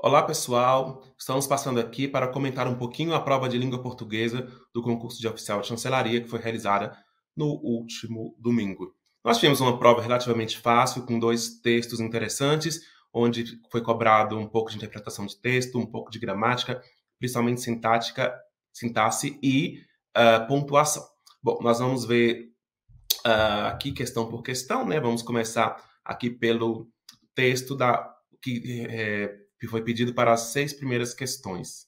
Olá pessoal, estamos passando aqui para comentar um pouquinho a prova de língua portuguesa do concurso de oficial de chancelaria que foi realizada no último domingo. Nós tivemos uma prova relativamente fácil, com dois textos interessantes, onde foi cobrado um pouco de interpretação de texto, um pouco de gramática, principalmente sintática, sintaxe e uh, pontuação. Bom, nós vamos ver uh, aqui questão por questão, né? Vamos começar aqui pelo texto da, que, é, que foi pedido para as seis primeiras questões.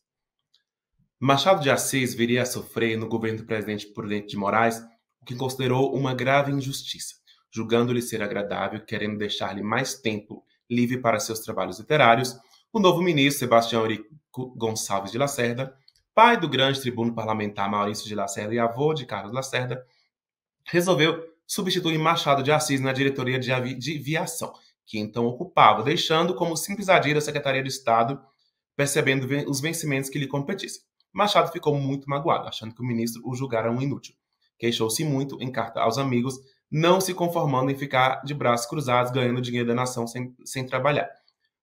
Machado de Assis viria a sofrer no governo do presidente Prudente de Moraes o que considerou uma grave injustiça, julgando-lhe ser agradável, querendo deixar-lhe mais tempo livre para seus trabalhos literários, o novo ministro Sebastião Eurico Gonçalves de Lacerda pai do grande tribuno parlamentar Maurício de Lacerda e avô de Carlos Lacerda, resolveu substituir Machado de Assis na diretoria de, avi de viação, que então ocupava, deixando como simples adir a Secretaria do Estado, percebendo ven os vencimentos que lhe competissem. Machado ficou muito magoado, achando que o ministro o julgara um inútil. Queixou-se muito em carta aos amigos, não se conformando em ficar de braços cruzados ganhando dinheiro da nação sem, sem trabalhar.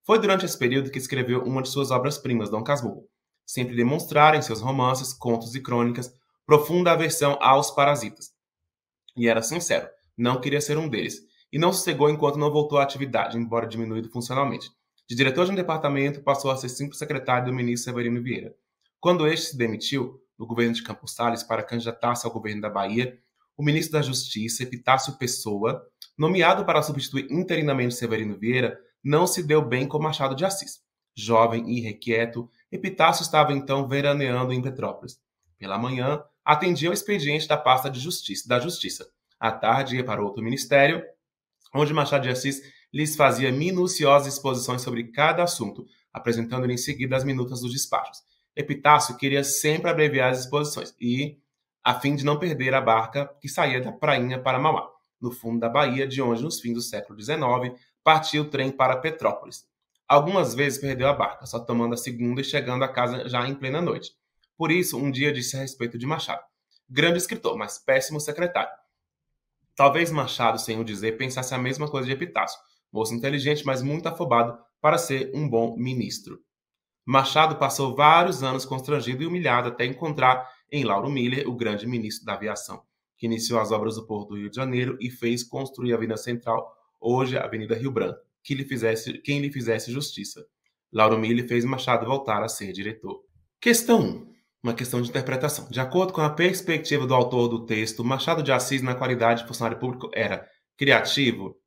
Foi durante esse período que escreveu uma de suas obras-primas, Dom Casmurro, sempre demonstraram em seus romances, contos e crônicas profunda aversão aos parasitas. E era sincero, não queria ser um deles, e não sossegou enquanto não voltou à atividade, embora diminuído funcionalmente. De diretor de um departamento, passou a ser simples secretário do ministro Severino Vieira. Quando este se demitiu do governo de Campos Salles para candidatar-se ao governo da Bahia, o ministro da Justiça, Epitácio Pessoa, nomeado para substituir interinamente Severino Vieira, não se deu bem com Machado de Assis. Jovem e irrequieto, Epitácio estava então veraneando em Petrópolis. Pela manhã, atendia o expediente da pasta de justiça, da justiça. À tarde, ia para outro ministério, onde Machado de Assis lhes fazia minuciosas exposições sobre cada assunto, apresentando-lhe em seguida as minutas dos despachos. Epitácio queria sempre abreviar as exposições e, a fim de não perder a barca que saía da Prainha para Mauá, no fundo da Bahia, de onde, nos fins do século XIX, partia o trem para Petrópolis. Algumas vezes perdeu a barca, só tomando a segunda e chegando a casa já em plena noite. Por isso, um dia disse a respeito de Machado: grande escritor, mas péssimo secretário. Talvez Machado, sem o dizer, pensasse a mesma coisa de Epitácio, moço inteligente, mas muito afobado para ser um bom ministro. Machado passou vários anos constrangido e humilhado até encontrar em Lauro Miller o grande ministro da aviação, que iniciou as obras do Porto do Rio de Janeiro e fez construir a Avenida Central, hoje a Avenida Rio Branco que lhe fizesse, quem lhe fizesse justiça. Lauro Miller fez Machado voltar a ser diretor. Questão 1. Uma questão de interpretação. De acordo com a perspectiva do autor do texto, Machado de Assis, na qualidade de funcionário público, era criativo,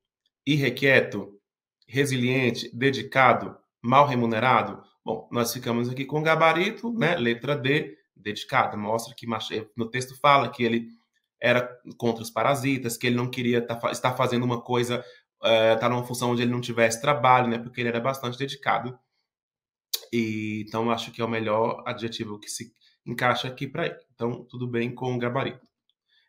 irrequieto, resiliente, dedicado, mal remunerado? Bom, nós ficamos aqui com o gabarito, né? Letra D, dedicado. Mostra que no texto fala que ele era contra os parasitas, que ele não queria tá estar fazendo uma coisa estar uh, tá numa função onde ele não tivesse trabalho, né? Porque ele era bastante dedicado. E, então, acho que é o melhor adjetivo que se encaixa aqui para ele. Então, tudo bem com o gabarito.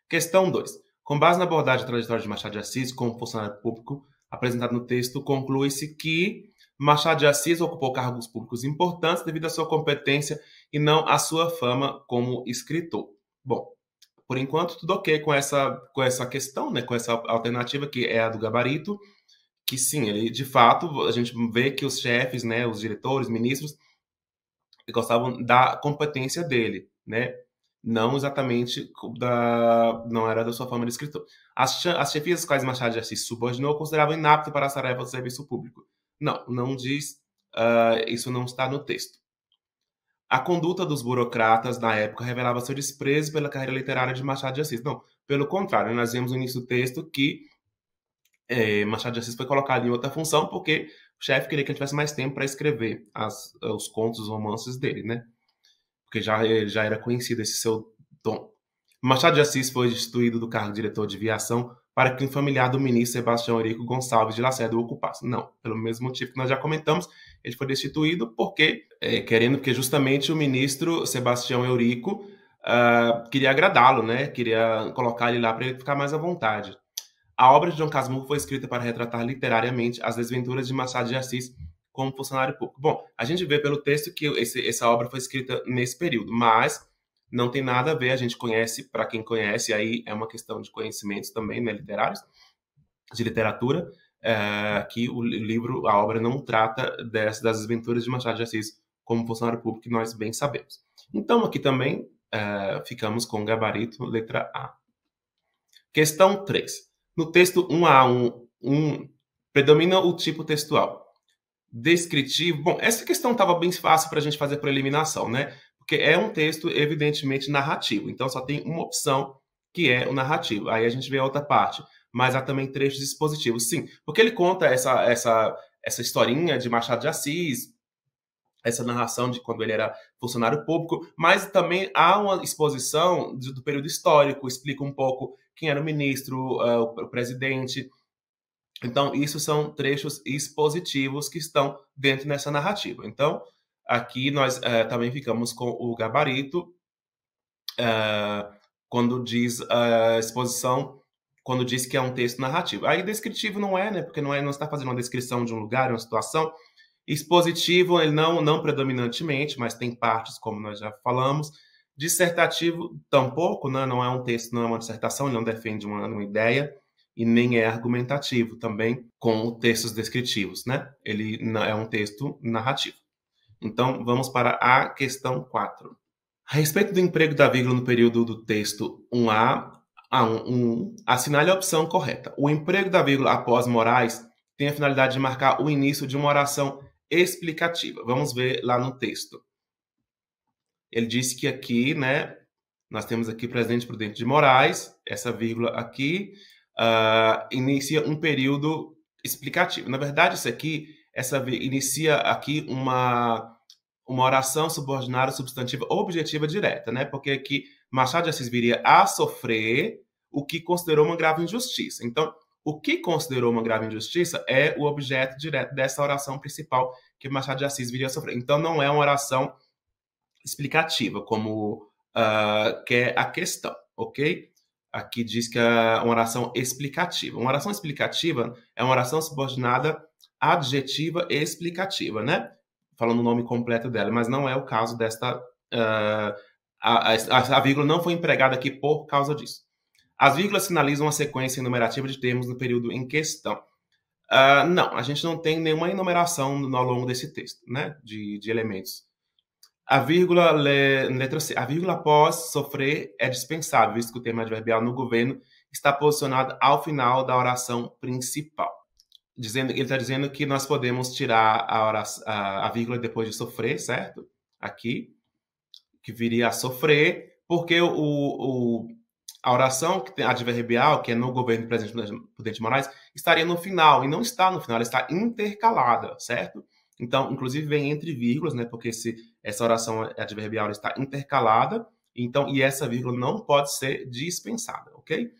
Questão 2. Com base na abordagem trajetória de Machado de Assis como funcionário público, apresentado no texto, conclui-se que Machado de Assis ocupou cargos públicos importantes devido à sua competência e não à sua fama como escritor. Bom, por enquanto, tudo ok com essa, com essa questão, né, com essa alternativa que é a do gabarito, que sim, ele de fato, a gente vê que os chefes, né, os diretores, ministros, gostavam da competência dele, né? Não exatamente da não era da sua forma de escritor. As, as chefias quais Machado de se subordinou consideravam inapto para a tarefa do serviço público. Não, não diz, uh, isso não está no texto. A conduta dos burocratas na época revelava seu desprezo pela carreira literária de Machado de Assis. Não, pelo contrário, né? nós vemos no início do texto que é, Machado de Assis foi colocado em outra função porque o chefe queria que ele tivesse mais tempo para escrever as, os contos, os romances dele, né? Porque já, eh, já era conhecido esse seu dom. Machado de Assis foi destituído do cargo de diretor de viação para que um familiar do ministro Sebastião Eurico Gonçalves de Lacerda o ocupasse. Não, pelo mesmo motivo que nós já comentamos, ele foi destituído porque, é, querendo, porque justamente o ministro Sebastião Eurico uh, queria agradá-lo, né? Queria colocar ele lá para ele ficar mais à vontade. A obra de João Casmurro foi escrita para retratar literariamente as desventuras de Machado de Assis como funcionário público. Bom, a gente vê pelo texto que esse, essa obra foi escrita nesse período, mas não tem nada a ver, a gente conhece, para quem conhece, aí é uma questão de conhecimentos também, né, literários, de literatura, é, que o livro, a obra não trata das, das desventuras de Machado de Assis como funcionário público, que nós bem sabemos. Então, aqui também é, ficamos com gabarito, letra A. Questão 3. No texto 1A1, 1, predomina o tipo textual. Descritivo. Bom, essa questão estava bem fácil para a gente fazer por eliminação, né? Porque é um texto evidentemente narrativo. Então, só tem uma opção que é o narrativo. Aí a gente vê a outra parte mas há também trechos expositivos, sim, porque ele conta essa, essa, essa historinha de Machado de Assis, essa narração de quando ele era funcionário público, mas também há uma exposição do período histórico, explica um pouco quem era o ministro, eh, o, presidente. Então, isso são trechos expositivos que estão dentro dessa narrativa. Então, aqui nós eh, também ficamos com o gabarito, eh, quando diz a exposição quando diz que é um texto narrativo. Aí descritivo não é, né? Porque não é, não está fazendo uma descrição de um lugar, uma situação. Expositivo, ele não, não predominantemente, mas tem partes, como nós já falamos. Dissertativo, tampouco, né? Não é um texto, não é uma dissertação, ele não defende uma, uma ideia e nem é argumentativo também com textos descritivos, né? Ele é um texto narrativo. Então, vamos para a questão 4. A respeito do emprego da vírgula no período do texto 1A, a1, um, assinale a opção correta. O emprego da vírgula após Moraes tem a finalidade de marcar o início de uma oração explicativa. Vamos ver lá no texto. Ele disse que aqui, né, nós temos aqui presidente prudente de Moraes, essa vírgula aqui, uh, inicia um período explicativo. Na verdade, isso aqui, essa inicia aqui uma, uma oração subordinada substantiva objetiva direta, né? Porque aqui Machado de Assis viria a sofrer o que considerou uma grave injustiça. Então, o que considerou uma grave injustiça é o objeto direto dessa oração principal que Machado de Assis viria a sofrer. Então, não é uma oração explicativa, como uh, ah, quer é a questão, ok? Aqui diz que é uma oração explicativa. Uma oração explicativa é uma oração subordinada adjetiva explicativa, né? Falando o nome completo dela, mas não é o caso desta. Uh, a, a, a vírgula não foi empregada aqui por causa disso. As vírgulas sinalizam uma sequência enumerativa de termos no período em questão. Uh, não, a gente não tem nenhuma enumeração no, ao longo desse texto, né? De, de elementos. A vírgula, le, letra C. A vírgula após sofrer é dispensável, visto que o termo adverbial no governo está posicionado ao final da oração principal. Dizendo, ele está dizendo que nós podemos tirar a, oração, a, a vírgula depois de sofrer, certo? Aqui, que viria a sofrer, porque o, o a oração que tem, adverbial que é no governo do presidente Moraes, estaria no final, e não está no final, ela está intercalada, certo? Então, inclusive, vem entre vírgulas, né? Porque se essa oração adverbial está intercalada, então, e essa vírgula não pode ser dispensada, ok?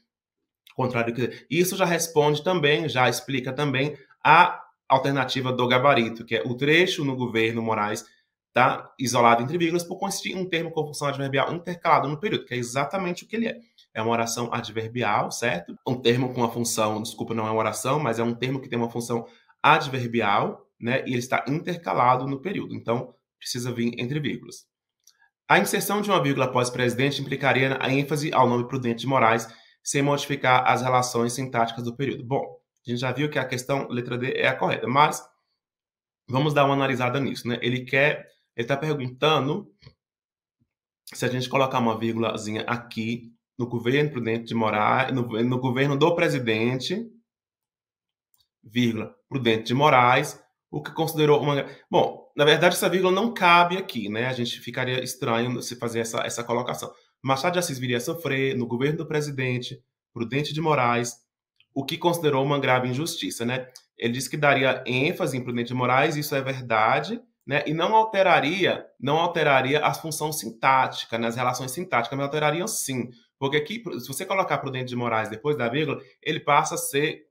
Contrário que isso já responde também, já explica também a alternativa do gabarito, que é o trecho no governo Moraes está isolado entre vírgulas por coincidir um termo com função adverbial intercalado no período, que é exatamente o que ele é. É uma oração adverbial, certo? Um termo com a função, desculpa, não é uma oração, mas é um termo que tem uma função adverbial, né? E ele está intercalado no período. Então, precisa vir entre vírgulas. A inserção de uma vírgula após presidente implicaria a ênfase ao nome prudente de Moraes, sem modificar as relações sintáticas do período. Bom, a gente já viu que a questão letra D é a correta, mas vamos dar uma analisada nisso, né? Ele quer, ele está perguntando se a gente colocar uma vírgulazinha aqui no governo Prudente de Moraes, no, no governo do presidente, vírgula, Prudente de Moraes, o que considerou uma. Bom, na verdade, essa vírgula não cabe aqui, né? A gente ficaria estranho se fazer essa, essa colocação. Machado de Assis viria a sofrer, no governo do presidente, Prudente de Moraes, o que considerou uma grave injustiça, né? Ele disse que daria ênfase em Prudente de Moraes, isso é verdade, né? E não alteraria, não alteraria a função sintática, nas né? as relações sintáticas, mas alterariam sim porque aqui, se você colocar prudente de Moraes depois da vírgula, ele passa a ser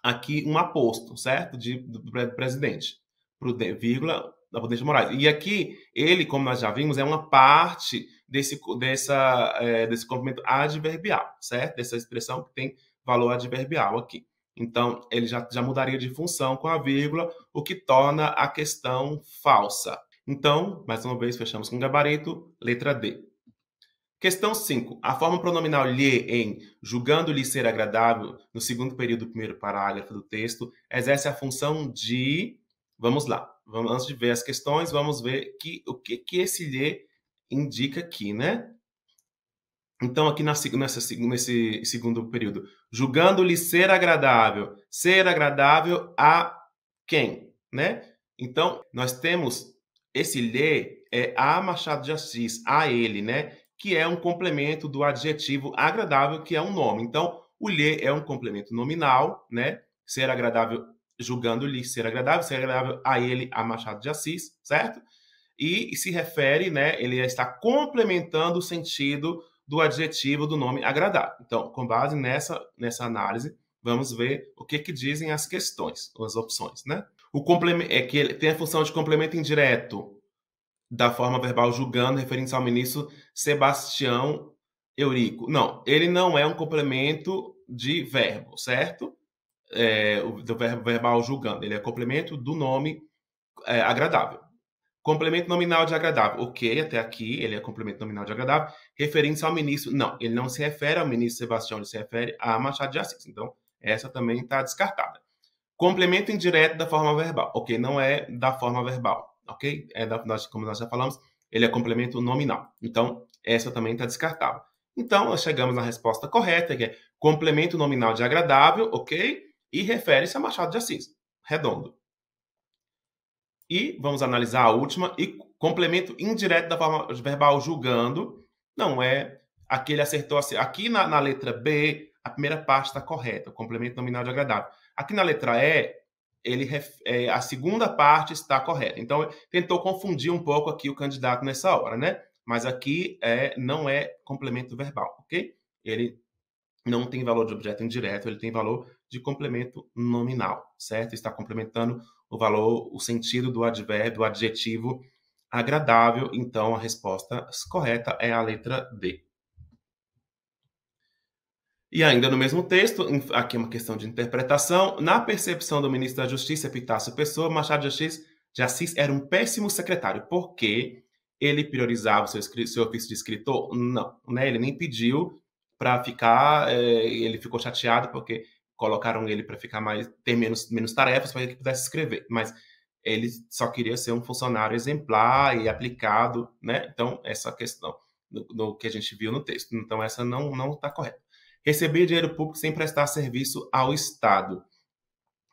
aqui um aposto, certo? De, do presidente. Prudente, vírgula, da Prudente de Moraes. E aqui, ele, como nós já vimos, é uma parte desse, dessa, é, desse complemento adverbial, certo? Dessa expressão que tem valor adverbial aqui. Então, ele já, já mudaria de função com a vírgula, o que torna a questão falsa. Então, mais uma vez, fechamos com gabarito, letra D. Questão 5. A forma pronominal lhe em julgando-lhe ser agradável, no segundo período do primeiro parágrafo do texto, exerce a função de. Vamos lá. Vamos, antes de ver as questões, vamos ver que, o que, que esse lhe indica aqui, né? Então, aqui na, nessa, nesse segundo período, julgando-lhe ser agradável. Ser agradável a quem? Né? Então, nós temos esse lhe é a Machado de Assis, a ele, né? que é um complemento do adjetivo agradável, que é um nome. Então, o lhe é um complemento nominal, né? Ser agradável, julgando-lhe ser agradável, ser agradável a ele, a Machado de Assis, certo? E se refere, né? Ele está complementando o sentido do adjetivo do nome agradável. Então, com base nessa, nessa análise, vamos ver o que, que dizem as questões, as opções, né? O complemento é que ele tem a função de complemento indireto, da forma verbal julgando, referindo-se ao ministro Sebastião Eurico. Não, ele não é um complemento de verbo, certo? É, do verbo verbal julgando. Ele é complemento do nome é, agradável. Complemento nominal de agradável. Ok, até aqui ele é complemento nominal de agradável. Referência ao ministro. Não, ele não se refere ao ministro Sebastião, ele se refere a Machado de Assis. Então, essa também está descartada. Complemento indireto da forma verbal. Ok, não é da forma verbal ok? É da, nós, como nós já falamos, ele é complemento nominal. Então, essa também está descartável. Então, nós chegamos na resposta correta, que é complemento nominal de agradável, ok? E refere-se a Machado de Assis, redondo. E vamos analisar a última, e complemento indireto da forma verbal julgando, não é aquele acertou assim. Aqui na, na letra B, a primeira parte está correta, complemento nominal de agradável. Aqui na letra E, ele é, a segunda parte está correta. Então, tentou confundir um pouco aqui o candidato nessa hora, né? Mas aqui é, não é complemento verbal, ok? Ele não tem valor de objeto indireto, ele tem valor de complemento nominal, certo? Está complementando o valor, o sentido do advérbio, do adjetivo agradável. Então, a resposta correta é a letra D. E ainda no mesmo texto, aqui é uma questão de interpretação, na percepção do ministro da Justiça, Epitácio Pessoa, Machado de Assis, era um péssimo secretário, porque ele priorizava o seu, seu ofício de escritor? Não, né? ele nem pediu para ficar, é, ele ficou chateado porque colocaram ele para ficar mais ter menos, menos tarefas para ele pudesse escrever, mas ele só queria ser um funcionário exemplar e aplicado, né? Então, essa questão do, do que a gente viu no texto. Então, essa não não está correta receber dinheiro público sem prestar serviço ao Estado.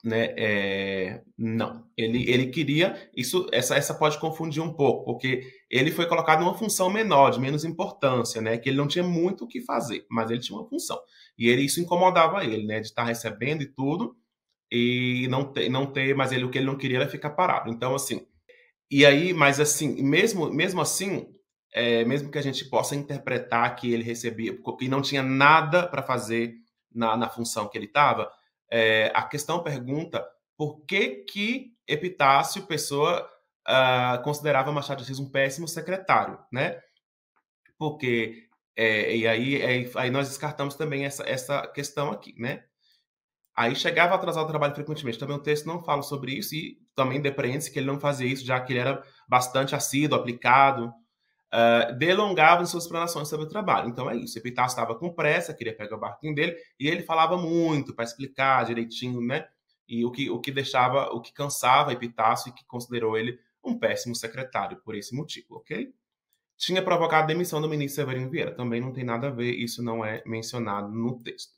Né? É, não, ele, ele queria isso. Essa, essa pode confundir um pouco, porque ele foi colocado numa função menor, de menos importância, né? Que ele não tinha muito o que fazer, mas ele tinha uma função e ele isso incomodava ele, né? De estar recebendo e tudo e não ter, não ter, mas ele o que ele não queria era ficar parado. Então assim, e aí, mas assim, mesmo mesmo assim, é, mesmo que a gente possa interpretar que ele recebia, que não tinha nada para fazer na, na, função que ele estava, é, a questão pergunta por que que Epitácio Pessoa uh, considerava Machado de Assis um péssimo secretário, né? Porque é, e aí, é, aí nós descartamos também essa, essa questão aqui, né? Aí chegava atrasado o trabalho frequentemente. Também o texto não fala sobre isso e também depreende-se que ele não fazia isso, já que ele era bastante assíduo, aplicado, uh, delongavam suas explanações sobre o trabalho. Então é isso. Epitácio estava com pressa, queria pegar o barquinho dele, e ele falava muito para explicar direitinho, né? E o que, o que deixava, o que cansava Epitácio e que considerou ele um péssimo secretário por esse motivo, ok? Tinha provocado a demissão do ministro Severino Vieira. Também não tem nada a ver, isso não é mencionado no texto.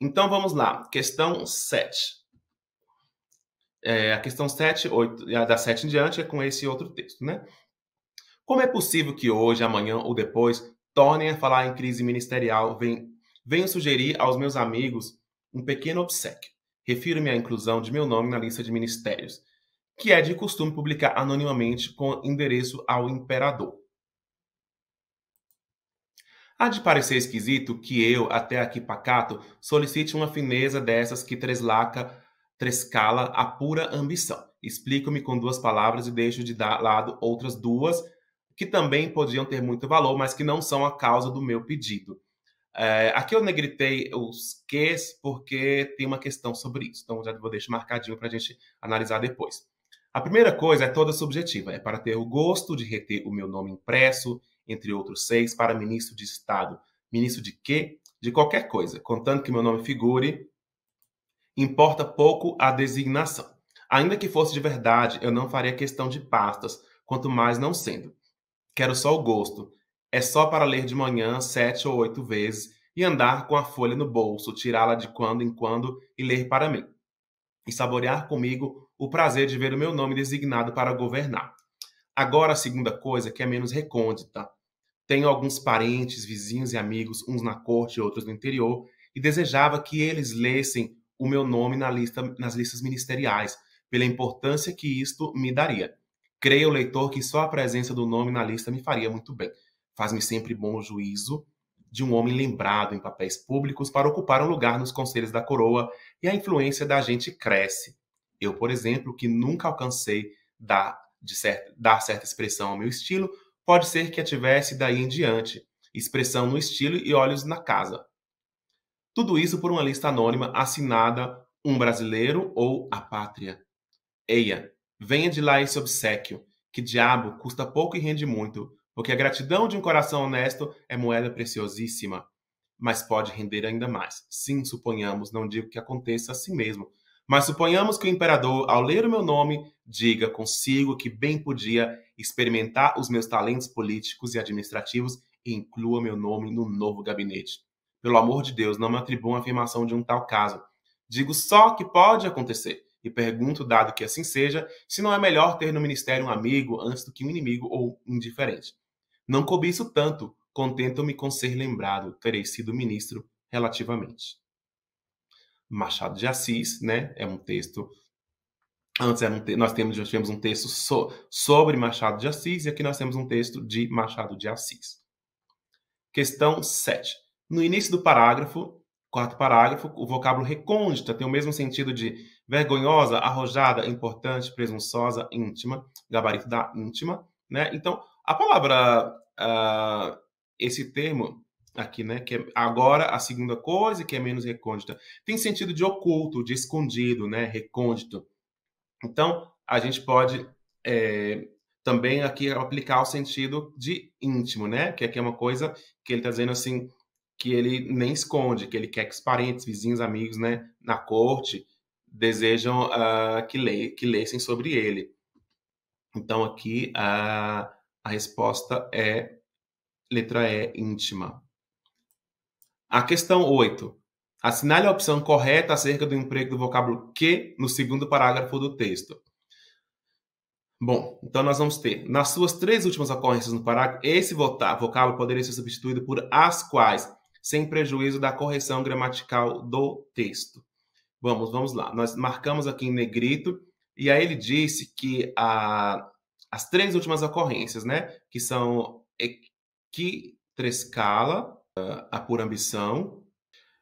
Então vamos lá, questão 7. É, a questão 7, 8, da 7 em diante é com esse outro texto, né? Como é possível que hoje, amanhã ou depois tornem a falar em crise ministerial? Venho, venho sugerir aos meus amigos um pequeno obsequio. Refiro-me à inclusão de meu nome na lista de ministérios, que é de costume publicar anonimamente com endereço ao imperador. Há de parecer esquisito que eu, até aqui pacato, solicite uma fineza dessas que treslaca, trescala a pura ambição. Explico-me com duas palavras e deixo de lado outras duas que também podiam ter muito valor, mas que não são a causa do meu pedido. É, aqui eu negritei os ques porque tem uma questão sobre isso, então já vou deixar marcadinho para a gente analisar depois. A primeira coisa é toda subjetiva, é para ter o gosto de reter o meu nome impresso, entre outros seis, para ministro de Estado. Ministro de quê? De qualquer coisa, contando que meu nome figure, importa pouco a designação. Ainda que fosse de verdade, eu não faria questão de pastas, quanto mais não sendo. Quero só o gosto. É só para ler de manhã sete ou oito vezes e andar com a folha no bolso, tirá-la de quando em quando e ler para mim. E saborear comigo o prazer de ver o meu nome designado para governar. Agora, a segunda coisa, que é menos recôndita. Tenho alguns parentes, vizinhos e amigos, uns na corte e outros no interior, e desejava que eles lessem o meu nome na lista, nas listas ministeriais, pela importância que isto me daria. Creio, leitor, que só a presença do nome na lista me faria muito bem. Faz-me sempre bom juízo de um homem lembrado em papéis públicos para ocupar um lugar nos conselhos da coroa e a influência da gente cresce. Eu, por exemplo, que nunca alcancei dar, de certa, dar certa expressão ao meu estilo, pode ser que a tivesse daí em diante. Expressão no estilo e olhos na casa. Tudo isso por uma lista anônima assinada Um Brasileiro ou A Pátria. Eia, Venha de lá esse obsequio, que diabo custa pouco e rende muito, porque a gratidão de um coração honesto é moeda preciosíssima, mas pode render ainda mais. Sim, suponhamos, não digo que aconteça assim mesmo, mas suponhamos que o imperador, ao ler o meu nome, diga consigo que bem podia experimentar os meus talentos políticos e administrativos e inclua meu nome no novo gabinete. Pelo amor de Deus, não me atribua a afirmação de um tal caso. Digo só que pode acontecer e pergunto, dado que assim seja, se não é melhor ter no ministério um amigo antes do que um inimigo ou indiferente. Não cobiço tanto, contento-me com ser lembrado, terei sido ministro relativamente. Machado de Assis, né? É um texto. Antes um te... nós temos, tivemos um texto so... sobre Machado de Assis, e aqui nós temos um texto de Machado de Assis. Questão 7. No início do parágrafo, quarto parágrafo, o vocábulo recôndita tem o mesmo sentido de vergonhosa, arrojada, importante, presunçosa, íntima, gabarito da íntima, né? Então, a palavra, uh, esse termo aqui, né, que é agora a segunda coisa, que é menos recôndita, tem sentido de oculto, de escondido, né, recôndito. Então, a gente pode é, também aqui aplicar o sentido de íntimo, né, que aqui é uma coisa que ele está dizendo assim, que ele nem esconde, que ele quer que os parentes, vizinhos, amigos, né, na corte, desejam uh, que, le que lessem sobre ele. Então, aqui a, a resposta é letra E, íntima. A questão 8. Assinale a opção correta acerca do emprego do vocábulo que no segundo parágrafo do texto. Bom, então nós vamos ter, nas suas três últimas ocorrências no parágrafo, esse vocábulo poderia ser substituído por as quais, sem prejuízo da correção gramatical do texto. Vamos, vamos lá. Nós marcamos aqui em negrito, e aí ele disse que a, as três últimas ocorrências, né? Que são Equitrescala, ah, a por ambição.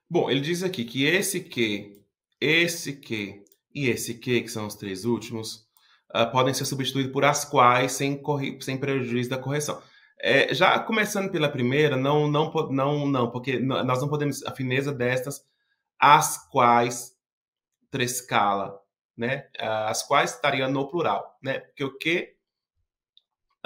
Bom, ele diz aqui que esse que, esse que e esse que, que são os três últimos, uh, podem ser substituídos por as quais sem, sem prejuízo da correção. É, já começando pela primeira, não, não, não, não, porque nós não podemos a fineza destas as quais Trescala, né? Ah, as quais estariam no plural, né? Porque o que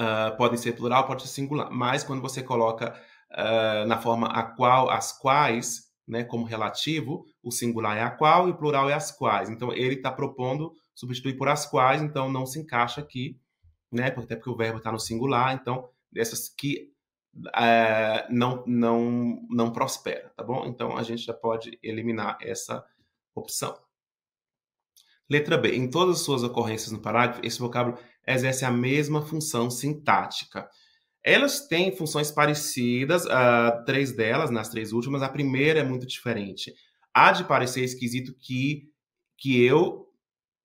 uh, pode ser plural, pode ser singular, mas quando você coloca uh, na forma a qual, as quais, né, como relativo, o singular é a qual e o plural é as quais. Então ele está propondo substituir por as quais, então não se encaixa aqui, né? Até porque o verbo está no singular, então essas que uh, não não não prospera, tá bom? Então a gente já pode eliminar essa opção. Letra B. Em todas as suas ocorrências no parágrafo, esse vocábulo exerce a mesma função sintática. Elas têm funções parecidas, uh, três delas, nas três últimas. A primeira é muito diferente. Há de parecer esquisito que, que eu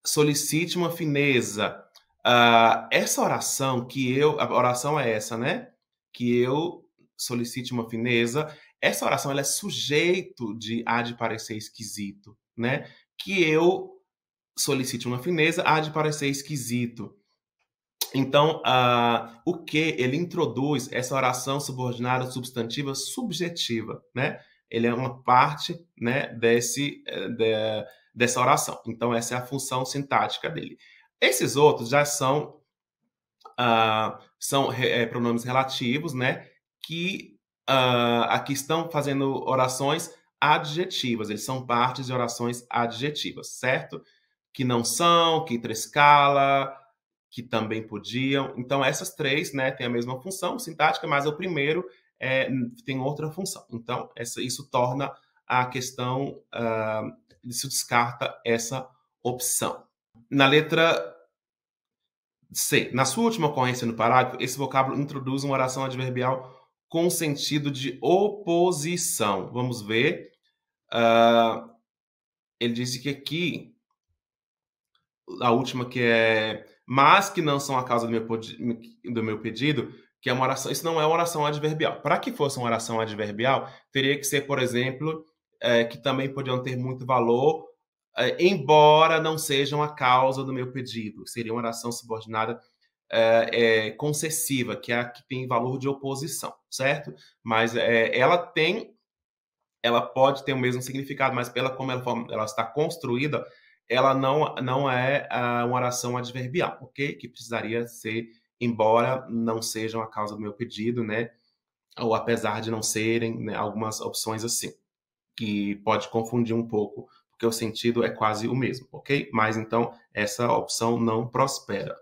solicite uma fineza. Uh, essa oração que eu. A oração é essa, né? Que eu solicite uma fineza. Essa oração ela é sujeito de há de parecer esquisito, né? Que eu solicite uma fineza, há de parecer esquisito. Então, uh, o que ele introduz essa oração subordinada substantiva subjetiva, né? Ele é uma parte, né, desse eh, de, dessa oração. Então, essa é a função sintática dele. Esses outros já são uh, são é, pronomes relativos, né? Que uh, aqui estão fazendo orações adjetivas. Eles são partes de orações adjetivas, certo? que não são, que trescala, que também podiam. Então, essas três né, têm a mesma função sintática, mas o primeiro é, tem outra função. Então, essa, isso torna a questão, uh, isso descarta essa opção. Na letra C, na sua última ocorrência no parágrafo, esse vocábulo introduz uma oração adverbial com sentido de oposição. Vamos ver. Uh, ele disse que aqui a última que é mas que não são a causa do meu, do meu pedido, que é uma oração. Isso não é uma oração adverbial. Para que fosse uma oração adverbial, teria que ser, por exemplo, é, que também podiam ter muito valor, é, embora não sejam a causa do meu pedido. Seria uma oração subordinada é, é, concessiva, que é a que tem valor de oposição, certo? Mas é, ela tem. Ela pode ter o mesmo significado, mas pela como ela, ela está construída, ela não, não é uh, uma oração adverbial, ok? Que precisaria ser, embora não sejam a causa do meu pedido, né? Ou apesar de não serem né, algumas opções assim, que pode confundir um pouco, porque o sentido é quase o mesmo, ok? Mas então essa opção não prospera.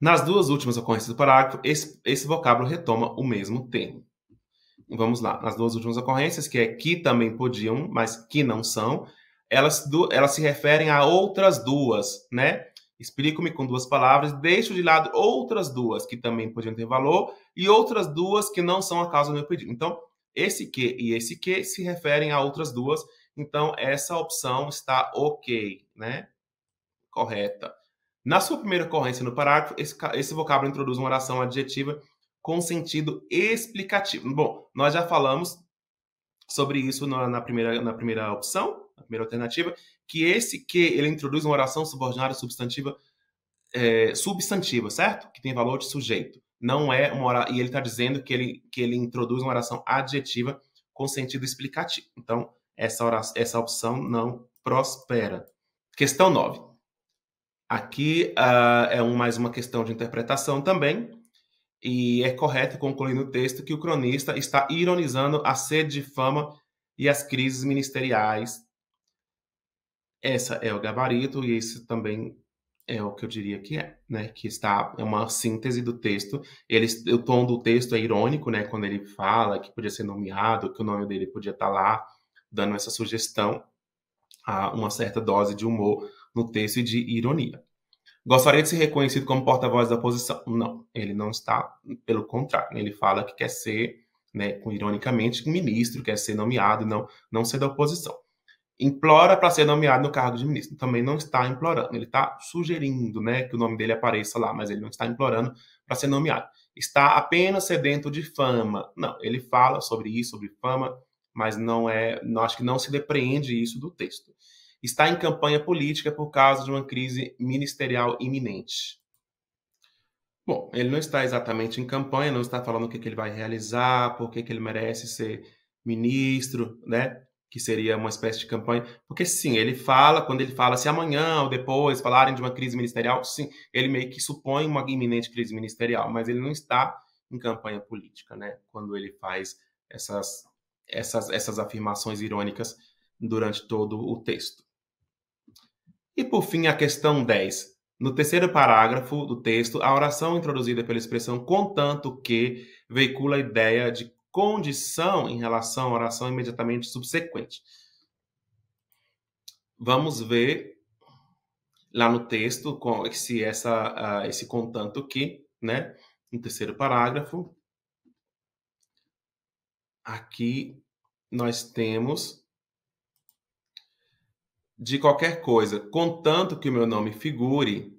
Nas duas últimas ocorrências do parágrafo, esse, esse vocábulo retoma o mesmo termo vamos lá, nas duas últimas ocorrências, que é que também podiam, mas que não são, elas, elas se referem a outras duas, né? Explico-me com duas palavras, deixo de lado outras duas que também podiam ter valor e outras duas que não são a causa do meu pedido. Então, esse que e esse que se referem a outras duas, então essa opção está ok, né? Correta. Na sua primeira ocorrência no parágrafo, esse, esse vocábulo introduz uma oração adjetiva com sentido explicativo. Bom, nós já falamos sobre isso na, na primeira, na primeira opção, a primeira alternativa, que esse que ele introduz uma oração subordinada substantiva é, substantiva, certo? Que tem valor de sujeito. Não é uma oração, e ele está dizendo que ele, que ele introduz uma oração adjetiva com sentido explicativo. Então, essa, oração, essa opção não prospera. Questão 9. Aqui uh, é um, mais uma questão de interpretação também, e é correto concluir no texto que o cronista está ironizando a sede de fama e as crises ministeriais essa é o gabarito e esse também é o que eu diria que é, né? Que está é uma síntese do texto. Ele, o tom do texto é irônico, né? Quando ele fala que podia ser nomeado, que o nome dele podia estar tá lá, dando essa sugestão a uma certa dose de humor no texto e de ironia. Gostaria de ser reconhecido como porta-voz da oposição? Não, ele não está, pelo contrário, ele fala que quer ser, né, ironicamente, um ministro, quer ser nomeado, não, não ser da oposição implora para ser nomeado no cargo de ministro. Também não está implorando, ele está sugerindo né, que o nome dele apareça lá, mas ele não está implorando para ser nomeado. Está apenas sedento de fama. Não, ele fala sobre isso, sobre fama, mas não é, não, acho que não se depreende isso do texto. Está em campanha política por causa de uma crise ministerial iminente. Bom, ele não está exatamente em campanha, não está falando o que, que ele vai realizar, por que, que ele merece ser ministro, né? que seria uma espécie de campanha, porque sim, ele fala, quando ele fala se amanhã ou depois falarem de uma crise ministerial, sim, ele meio que supõe uma iminente crise ministerial, mas ele não está em campanha política, né? Quando ele faz essas, essas, essas afirmações irônicas durante todo o texto. E por fim, a questão 10. No terceiro parágrafo do texto, a oração introduzida pela expressão contanto que veicula a ideia de condição em relação à oração imediatamente subsequente. Vamos ver lá no texto com, se essa, uh, esse contanto aqui, né, no terceiro parágrafo, aqui nós temos de qualquer coisa, contanto que o meu nome figure,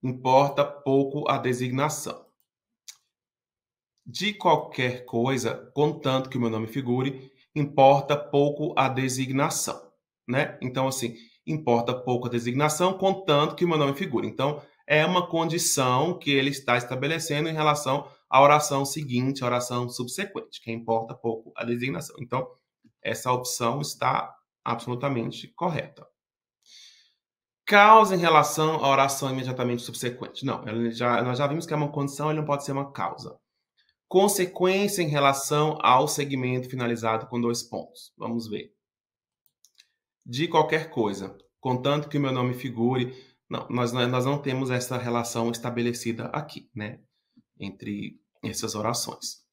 importa pouco a designação de qualquer coisa, contanto que o meu nome figure, importa pouco a designação, né? Então, assim, importa pouco a designação, contanto que o meu nome figure. Então, é uma condição que ele está estabelecendo em relação à oração seguinte, à oração subsequente, que importa pouco a designação. Então, essa opção está absolutamente correta. Causa em relação à oração imediatamente subsequente. Não, já, nós já vimos que é uma condição, ele não pode ser uma causa consequência em relação ao segmento finalizado com dois pontos. Vamos ver. De qualquer coisa, contanto que o meu nome figure, não, nós, é, nós não temos essa relação estabelecida aqui, né? Entre essas orações.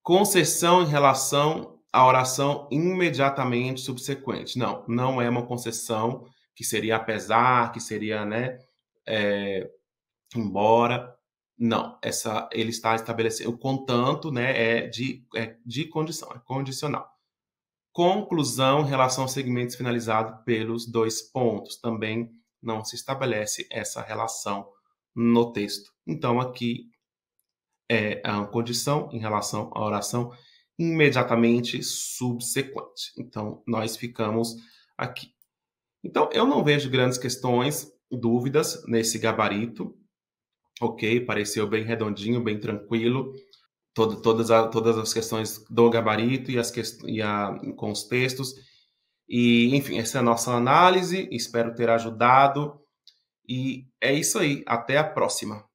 Concessão em relação à oração imediatamente subsequente. Não, não é uma concessão que seria apesar, que seria, né? É, embora. Não, essa ele está estabelecendo, o contanto né, é, de, é de condição, é condicional. Conclusão em relação ao segmentos finalizado pelos dois pontos. Também não se estabelece essa relação no texto. Então, aqui é a condição em relação à oração imediatamente subsequente. Então, nós ficamos aqui. Então, eu não vejo grandes questões, dúvidas nesse gabarito ok, pareceu bem redondinho, bem tranquilo. Todo, todas, a, todas as questões do gabarito e, as que, e a, com os textos. E, enfim, essa é a nossa análise. Espero ter ajudado. E é isso aí. Até a próxima.